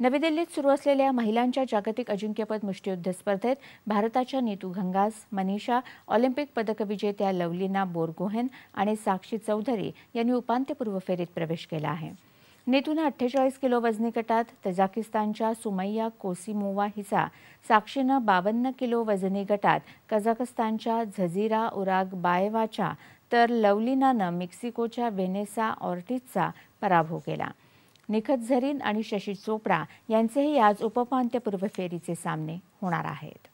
नवी दिल्लीत सुरू असलेल्या महिलांच्या जागतिक अजिंक्यपद मुष्टियुद्ध स्पर्धेत भारताच्या नीतू गंगास मनीषा ऑलिम्पिक विजेत्या लवलीना बोरगोहेन आणि साक्षी चौधरी यांनी उपांत्यपूर्व फेरीत प्रवेश केला आहे नेतूनं अठ्ठेचाळीस किलो वजनी गटात तजाकिस्तानच्या सुमैया कोसिमोवा हिचा साक्षीनं बावन्न किलो वजनी गटात कझाकस्तानच्या झझिरा उराग बायवाच्या तर लवलीनानं मेक्सिकोच्या व्हेनेसा ऑर्टिजचा पराभव केला निखत झरीन आणि शशी चोप्रा यांचेही आज उपपांत्यपूर्व फेरीचे सामने होणार आहेत